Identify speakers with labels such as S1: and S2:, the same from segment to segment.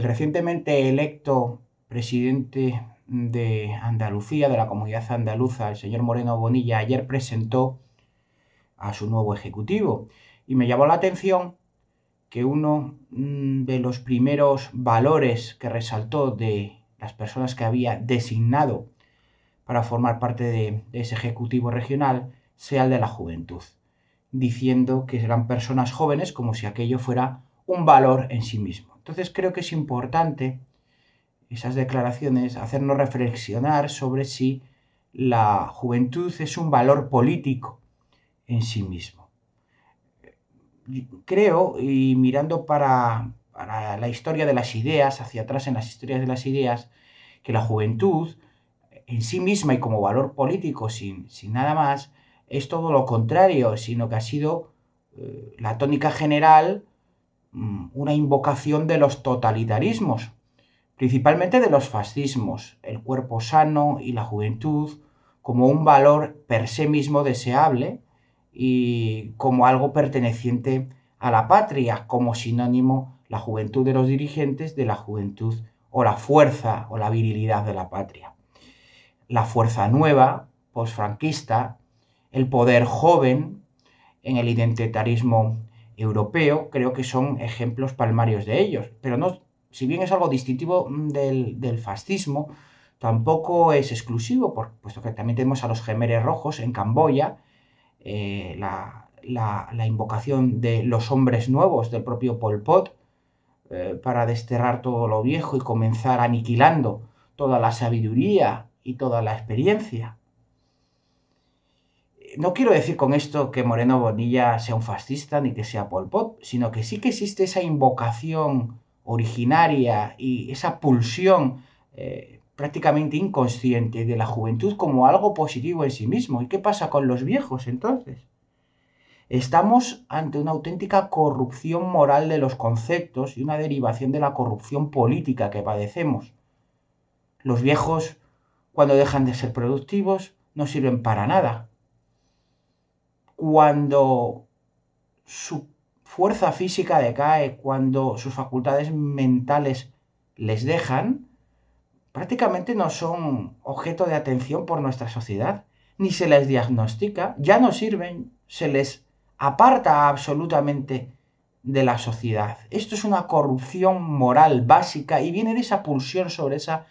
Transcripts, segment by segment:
S1: el recientemente electo presidente de Andalucía, de la comunidad andaluza, el señor Moreno Bonilla, ayer presentó a su nuevo ejecutivo. Y me llamó la atención que uno mm, de los primeros valores que resaltó de las personas que había designado para formar parte de, ese ejecutivo regional sea el de la juventud, diciendo que serán personas jóvenes como si aquello fuera un valor en sí mismo. Entonces creo que es importante esas declaraciones hacernos reflexionar sobre si la juventud es un valor político en sí mismo. Creo, y mirando para, la historia de las ideas, hacia atrás en las historias de las ideas, que la juventud en sí misma y como valor político, sin, nada más, es todo lo contrario, sino que ha sido eh, la tónica general Mm, una invocación de los totalitarismos, principalmente de los fascismos, el cuerpo sano y la juventud como un valor per se mismo deseable y como algo perteneciente a la patria, como sinónimo la juventud de los dirigentes de la juventud o la fuerza o la virilidad de la patria. La fuerza nueva, posfranquista, el poder joven en el identitarismo europeo, creo que son ejemplos palmarios de ellos. Pero no, si bien es algo distintivo mm, del, fascismo, tampoco es exclusivo, puesto que también tenemos a los gemeres rojos en Camboya, eh, la, invocación de los hombres nuevos del propio Pol Pot eh, para desterrar todo lo viejo y comenzar aniquilando toda la sabiduría y toda la experiencia no quiero decir con esto que Moreno Bonilla sea un fascista ni que sea Pol Pot, sino que sí que existe esa invocación originaria y esa pulsión eh, prácticamente inconsciente de la juventud como algo positivo en sí mismo. ¿Y qué pasa con los viejos entonces? Estamos ante una auténtica corrupción moral de los conceptos y una derivación de la corrupción política que padecemos. Los viejos, cuando dejan de ser productivos, no sirven para nada cuando su fuerza física decae, cuando sus facultades mentales les dejan, prácticamente no son objeto de atención por nuestra sociedad, ni se les diagnostica, ya no sirven, se les aparta absolutamente de la sociedad. Esto es una corrupción moral básica y viene de esa pulsión sobre esa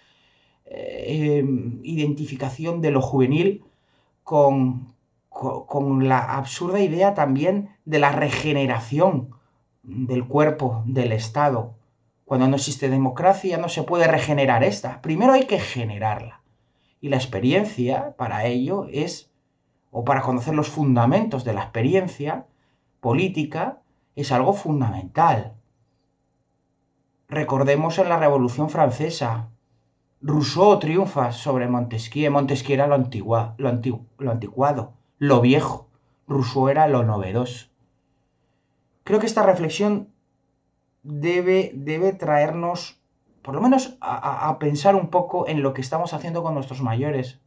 S1: eh, eh, identificación de lo juvenil con, con, la absurda idea también de la regeneración del cuerpo, del Estado. Cuando no existe democracia no se puede regenerar esta. Primero hay que generarla. Y la experiencia para ello es, o para conocer los fundamentos de la experiencia política, es algo fundamental. Recordemos en la Revolución Francesa, Rousseau triunfa sobre Montesquieu, Montesquieu era lo, antigua, lo, lo anticuado lo viejo, Rousseau era lo novedoso. Creo que esta reflexión debe, debe traernos, por lo menos, a, a pensar un poco en lo que estamos haciendo con nuestros mayores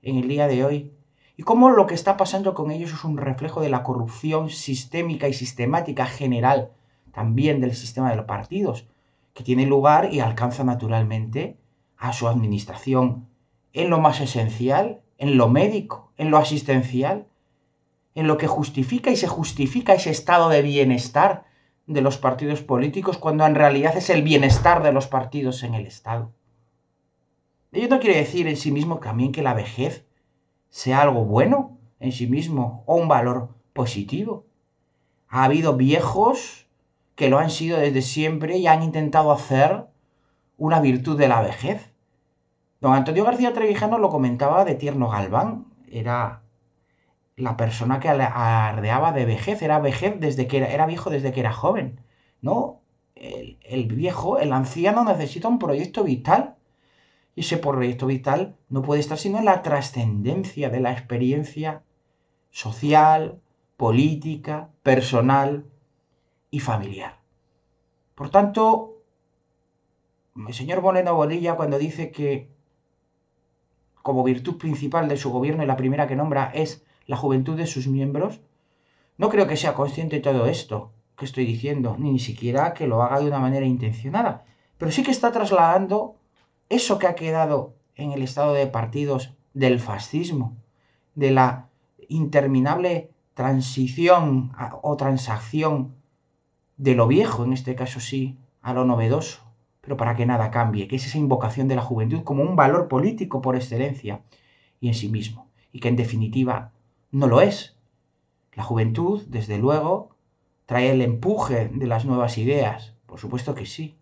S1: en el día de hoy y cómo lo que está pasando con ellos es un reflejo de la corrupción sistémica y sistemática general también del sistema de los partidos, que tiene lugar y alcanza naturalmente a su administración en lo más esencial en lo médico, en lo asistencial, en lo que justifica y se justifica ese estado de bienestar de los partidos políticos cuando en realidad es el bienestar de los partidos en el Estado. Ello no quiere decir en sí mismo también que la vejez sea algo bueno en sí mismo o un valor positivo. Ha habido viejos que lo han sido desde siempre y han intentado hacer una virtud de la vejez. Don Antonio García Trevijano lo comentaba de Tierno Galván, era la persona que ardeaba de vejez, era vejez desde que era, viejo desde que era joven, ¿no? El, viejo, el anciano necesita un proyecto vital. Y ese proyecto vital no puede estar sino en la trascendencia de la experiencia social, política, personal y familiar. Por tanto, el señor Bolena Bolilla cuando dice que como virtud principal de su gobierno y la primera que nombra es la juventud de sus miembros? No creo que sea consciente de todo esto que estoy diciendo, ni siquiera que lo haga de una manera intencionada, pero sí que está trasladando eso que ha quedado en el estado de partidos del fascismo, de la interminable transición o transacción de lo viejo, en este caso sí, a lo novedoso pero para que nada cambie, que es esa invocación de la juventud como un valor político por excelencia y en sí mismo, y que en definitiva no lo es. La juventud, desde luego, trae el empuje de las nuevas ideas, por supuesto que sí,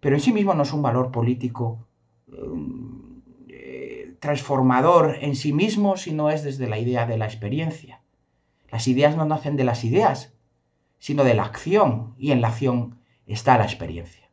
S1: pero en sí mismo no es un valor político mm, eh, transformador en sí mismo, sino es desde la idea de la experiencia. Las ideas no nacen de las ideas, sino de la acción, y en la acción está la experiencia.